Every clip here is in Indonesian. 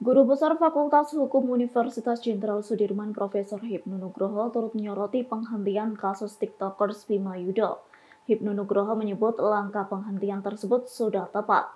Guru Besar Fakultas Hukum Universitas Jenderal Sudirman Profesor Hipnu Nugroho turut menyoroti penghentian kasus TikTokers Bima Yudo. Hipnu Nugroho menyebut langkah penghentian tersebut sudah tepat.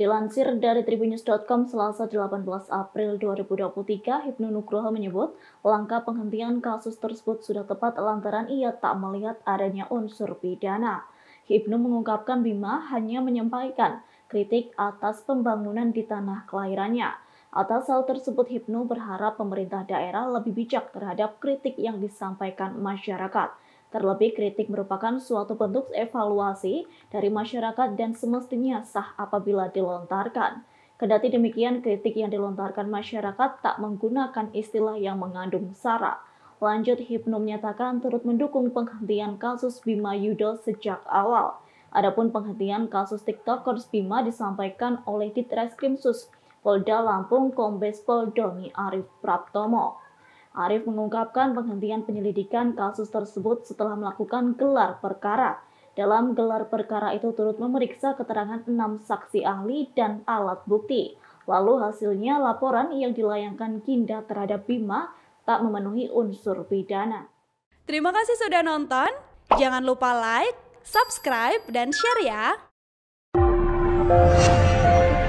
Dilansir dari tribunnews.com selasa 18 April 2023, Hipnu Nugroho menyebut langkah penghentian kasus tersebut sudah tepat lantaran ia tak melihat adanya unsur pidana. Ki Ibnu mengungkapkan Bima hanya menyampaikan kritik atas pembangunan di tanah kelahirannya. Atas hal tersebut, Hipnu berharap pemerintah daerah lebih bijak terhadap kritik yang disampaikan masyarakat. Terlebih, kritik merupakan suatu bentuk evaluasi dari masyarakat dan semestinya sah apabila dilontarkan. Kendati demikian, kritik yang dilontarkan masyarakat tak menggunakan istilah yang mengandung sara. Lanjut, Hipnu menyatakan turut mendukung penghentian kasus Bima Yudo sejak awal. Adapun penghentian kasus TikTokers Bima disampaikan oleh Ditreskrim Sus Polda Lampung Kombes Pol Doni Arif Praptomo. Arif mengungkapkan penghentian penyelidikan kasus tersebut setelah melakukan gelar perkara. Dalam gelar perkara itu turut memeriksa keterangan enam saksi ahli dan alat bukti. Lalu hasilnya laporan yang dilayangkan kinda terhadap Bima tak memenuhi unsur pidana. Terima kasih sudah nonton. Jangan lupa like, subscribe, dan share ya.